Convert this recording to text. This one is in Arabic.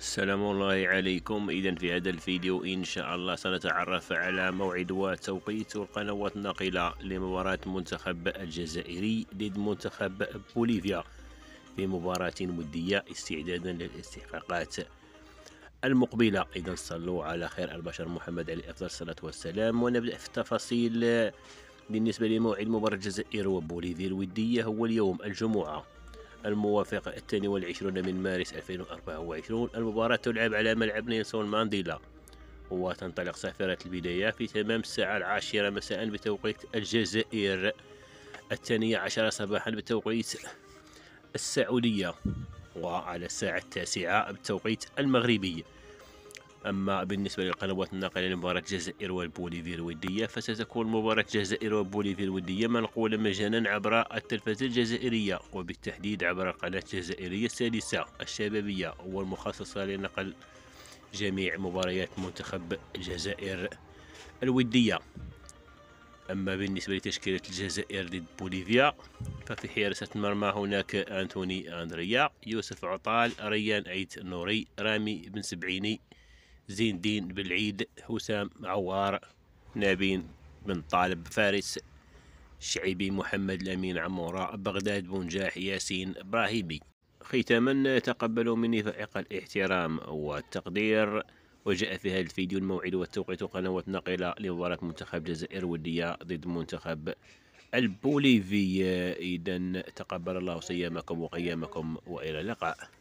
السلام الله عليكم اذا في هذا الفيديو ان شاء الله سنتعرف على موعد وتوقيت القنوات الناقله لمباراه المنتخب الجزائري ضد منتخب بوليفيا في مباراه وديه استعدادا للاستحقاقات المقبله اذا صلوا على خير البشر محمد عليه افضل الصلاه والسلام ونبدا في التفاصيل بالنسبه لموعد مباراه الجزائر وبوليفيا الوديه هو اليوم الجمعه الموافق الثاني والعشرون من مارس 2024 المباراة تلعب على ملعب نيلسون مانديلا وتنطلق سفرة البداية في تمام الساعة العاشرة مساء بتوقيت الجزائر الثانية عشرة صباحا بتوقيت السعودية وعلى الساعة التاسعة بتوقيت المغربي أما بالنسبة للقنوات الناقلة لمباراة الجزائر والبوليفيا الودية فستكون مباراة الجزائر والبوليفيا الودية منقولة مجانا عبر التلفزة الجزائرية وبالتحديد عبر القناة الجزائرية السادسة الشبابية والمخصصة لنقل جميع مباريات منتخب الجزائر الودية أما بالنسبة لتشكيلة الجزائر ضد بوليفيا ففي حراسة المرمى هناك أنتوني أندريا يوسف عطال ريان عيد نوري رامي بن سبعيني زين الدين العيد حسام عوار نابين بن طالب فارس الشعيبي محمد الأمين عمورة بغداد بنجاح ياسين إبراهيمي ختاما تقبلوا مني فائق الاحترام والتقدير وجاء في هذا الفيديو الموعد والتوقيت قنوات ناقلة لمباراة منتخب الجزائر ودية ضد منتخب البوليفي إذا تقبل الله صيامكم وقيامكم وإلى اللقاء